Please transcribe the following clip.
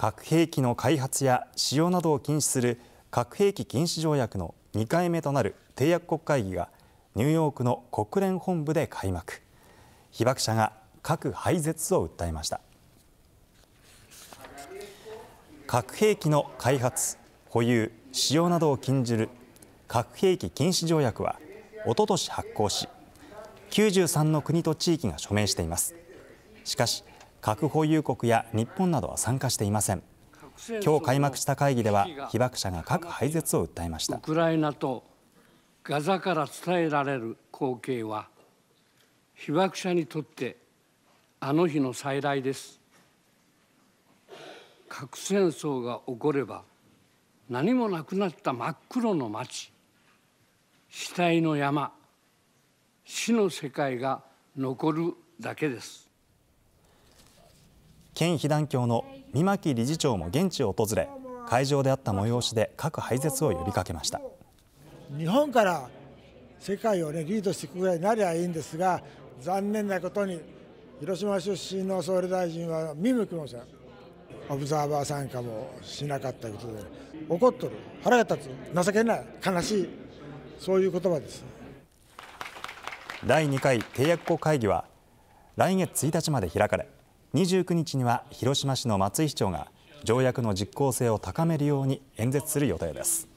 核兵器の開発や使用などを禁止する核兵器禁止条約の2回目となる締約国会議がニューヨークの国連本部で開幕被爆者が核廃絶を訴えました核兵器の開発保有使用などを禁じる核兵器禁止条約はおととし発行し93の国と地域が署名していますしかし核保有国や日本などは参加していません今日開幕した会議では被爆者が核廃絶を訴えましたウクライナとガザから伝えられる光景は被爆者にとってあの日の再来です核戦争が起これば何もなくなった真っ黒の街死体の山死の世界が残るだけです県被団協の三巻理事長も現地を訪れ会場であった催しで核廃絶を呼びかけました日本から世界を、ね、リードしていくぐらいになりゃいいんですが残念なことに広島出身の総理大臣は見向きもせんオブザーバー参加もしなかったことで怒っとる腹が立つ情けない悲しいそういう言葉です第2回締約国会議は来月1日まで開かれ29日には広島市の松井市長が条約の実効性を高めるように演説する予定です。